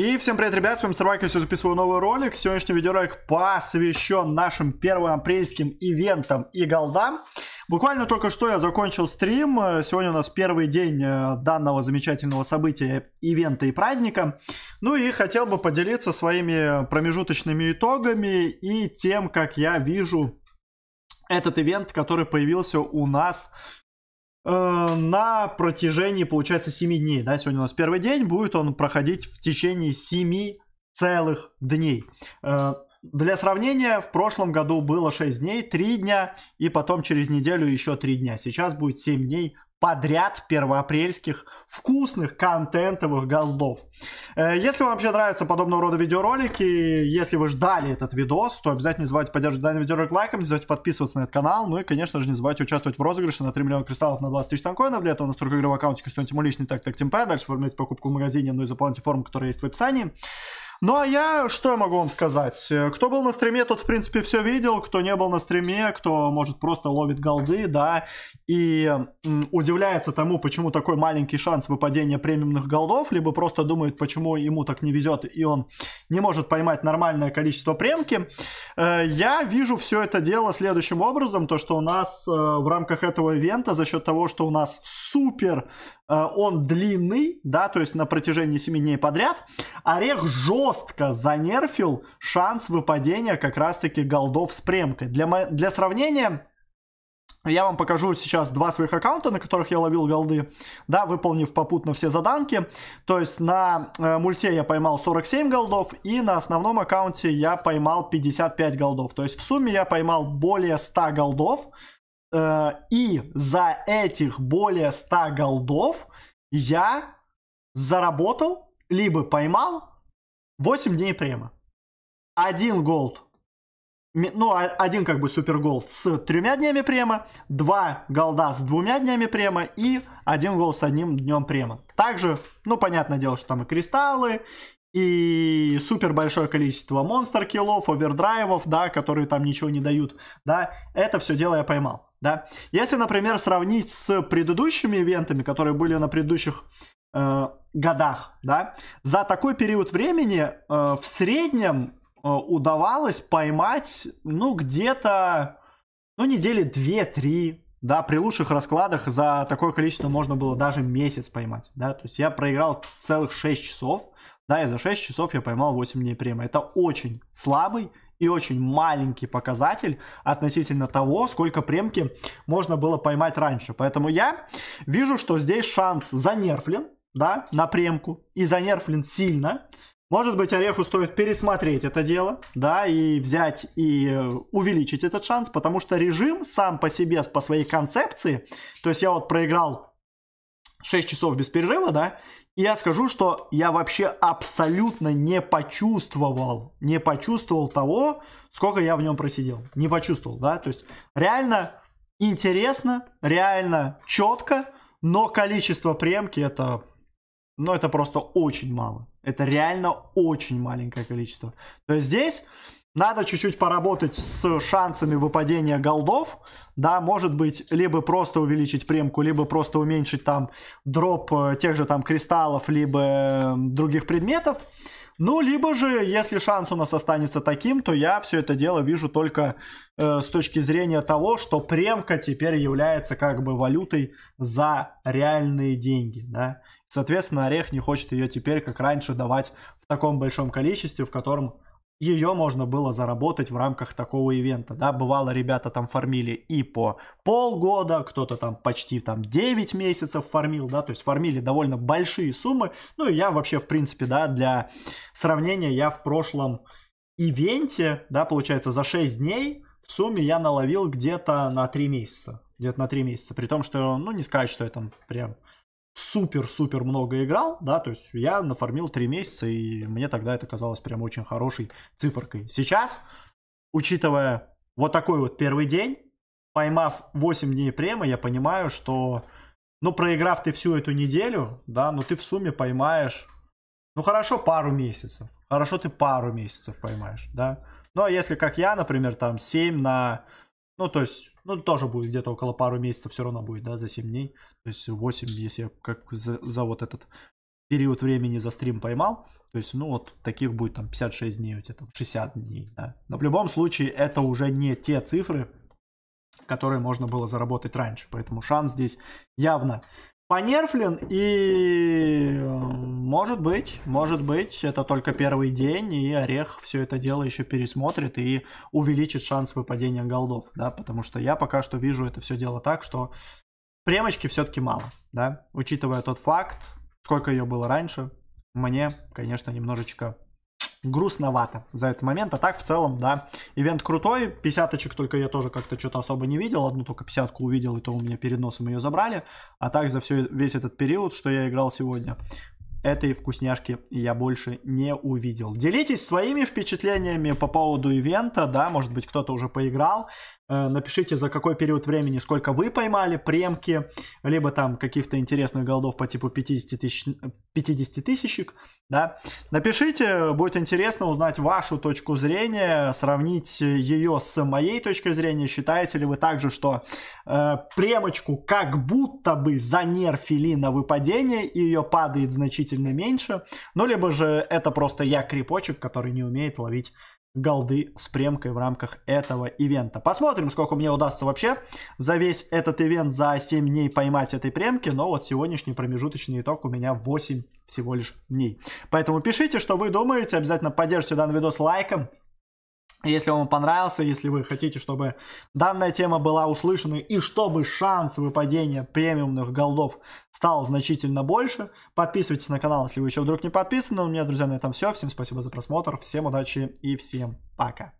И всем привет, ребят, с вами Старвак, я все записываю новый ролик. Сегодняшний видеоролик посвящен нашим первым апрельским ивентам и голдам. Буквально только что я закончил стрим. Сегодня у нас первый день э, данного замечательного события, ивента и праздника. Ну и хотел бы поделиться своими промежуточными итогами и тем, как я вижу этот ивент, который появился у нас Э, на протяжении, получается, 7 дней. Да? Сегодня у нас первый день, будет он проходить в течение 7 целых дней. Э, для сравнения, в прошлом году было 6 дней, 3 дня, и потом через неделю еще 3 дня. Сейчас будет 7 дней подряд первоапрельских вкусных контентовых голдов. Э, если вам вообще нравятся подобного рода видеоролики, если вы ждали этот видос, то обязательно не забывайте поддерживать данный видеоролик лайком, не забывайте подписываться на этот канал, ну и, конечно же, не забывайте участвовать в розыгрыше на 3 миллиона кристаллов на 20 тысяч танкоинов. Для этого у нас только игровой аккаунтик, стоит ему личный так так темпе, дальше оформляйте покупку в магазине, ну и заполните форму, которая есть в описании. Ну а я, что я могу вам сказать? Э, кто был на стриме, тот, в принципе, все видел. Кто не был на стриме, кто, может, просто ловит голды, да, и удивляется тому, почему такой маленький шанс выпадения премиумных голдов, либо просто думает, почему ему так не везет, и он не может поймать нормальное количество премки. Э, я вижу все это дело следующим образом, то что у нас э, в рамках этого ивента за счет того, что у нас супер э, он длинный, да, то есть на протяжении 7 дней подряд, Орех жестко занерфил шанс выпадения как раз-таки голдов с премкой. Для, для сравнения, я вам покажу сейчас два своих аккаунта, на которых я ловил голды, да, выполнив попутно все заданки. То есть на э, мульте я поймал 47 голдов, и на основном аккаунте я поймал 55 голдов. То есть в сумме я поймал более 100 голдов, э, и за этих более 100 голдов я заработал, либо поймал 8 дней према. Один голд ну, а, один как бы супергол с тремя днями према, два голда с двумя днями према и один гол с одним днем према. Также, ну, понятное дело, что там и кристаллы, и супер большое количество монстр киллов, овердрайвов, да, которые там ничего не дают, да, это все дело я поймал, да. Если, например, сравнить с предыдущими ивентами, которые были на предыдущих э, годах, да, за такой период времени э, в среднем Э, удавалось поймать, ну, где-то, ну, недели 2-3, да, при лучших раскладах за такое количество можно было даже месяц поймать, да, то есть я проиграл целых 6 часов, да, и за 6 часов я поймал 8 дней према. Это очень слабый и очень маленький показатель относительно того, сколько премки можно было поймать раньше. Поэтому я вижу, что здесь шанс занерфлен, да, на премку, и занерфлен сильно. Может быть, Ореху стоит пересмотреть это дело, да, и взять и э, увеличить этот шанс, потому что режим сам по себе, по своей концепции, то есть я вот проиграл 6 часов без перерыва, да, и я скажу, что я вообще абсолютно не почувствовал, не почувствовал того, сколько я в нем просидел. Не почувствовал, да, то есть реально интересно, реально четко, но количество премки это но это просто очень мало. Это реально очень маленькое количество. То есть здесь надо чуть-чуть поработать с шансами выпадения голдов. Да, может быть, либо просто увеличить премку, либо просто уменьшить там дроп э, тех же там кристаллов, либо эм, других предметов. Ну, либо же, если шанс у нас останется таким, то я все это дело вижу только э, с точки зрения того, что премка теперь является как бы валютой за реальные деньги, да. Соответственно, Орех не хочет ее теперь, как раньше, давать в таком большом количестве, в котором ее можно было заработать в рамках такого ивента, да, бывало, ребята там фармили и по полгода, кто-то там почти там 9 месяцев фармил, да, то есть фармили довольно большие суммы, ну и я вообще, в принципе, да, для сравнения, я в прошлом ивенте, да, получается, за 6 дней в сумме я наловил где-то на 3 месяца, где-то на 3 месяца, при том, что, ну, не сказать, что я там прям супер-супер много играл, да, то есть я нафармил 3 месяца, и мне тогда это казалось прям очень хорошей циферкой. Сейчас, учитывая вот такой вот первый день, поймав 8 дней према, я понимаю, что, ну, проиграв ты всю эту неделю, да, но ну, ты в сумме поймаешь, ну, хорошо пару месяцев, хорошо ты пару месяцев поймаешь, да. Ну, а если, как я, например, там 7 на ну, то есть, ну, тоже будет где-то около пару месяцев все равно будет, да, за 7 дней. То есть 8, если я как за, за вот этот период времени за стрим поймал. То есть, ну, вот таких будет там 56 дней, у тебя там 60 дней, да. Но в любом случае это уже не те цифры, которые можно было заработать раньше. Поэтому шанс здесь явно Манерфлин и... Может быть, может быть, это только первый день, и Орех все это дело еще пересмотрит и увеличит шанс выпадения голдов, да, потому что я пока что вижу это все дело так, что премочки все-таки мало, да, учитывая тот факт, сколько ее было раньше, мне, конечно, немножечко грустновато за этот момент. А так, в целом, да, ивент крутой. 50 очек только я тоже как-то что-то особо не видел. Одну только 50 увидел, и то у меня перед носом ее забрали. А так за все, весь этот период, что я играл сегодня, этой вкусняшки я больше не увидел. Делитесь своими впечатлениями по поводу ивента, да, может быть кто-то уже поиграл. Э, напишите, за какой период времени, сколько вы поймали премки, либо там каких-то интересных голдов по типу 50 тысяч, 50 тысячек, да, напишите, будет интересно узнать вашу точку зрения, сравнить ее с моей точкой зрения, считаете ли вы также, что э, премочку как будто бы занерфили на выпадение, и ее падает значительно меньше, ну, либо же это просто я крепочек, который не умеет ловить голды с премкой в рамках этого ивента. Посмотрим, сколько мне удастся вообще за весь этот ивент за 7 дней поймать этой премки, но вот сегодняшний промежуточный итог у меня 8 всего лишь дней. Поэтому пишите, что вы думаете, обязательно поддержите данный видос лайком, если вам понравился, если вы хотите, чтобы данная тема была услышана и чтобы шанс выпадения премиумных голдов стал значительно больше, подписывайтесь на канал, если вы еще вдруг не подписаны. У меня, друзья, на этом все. Всем спасибо за просмотр, всем удачи и всем пока.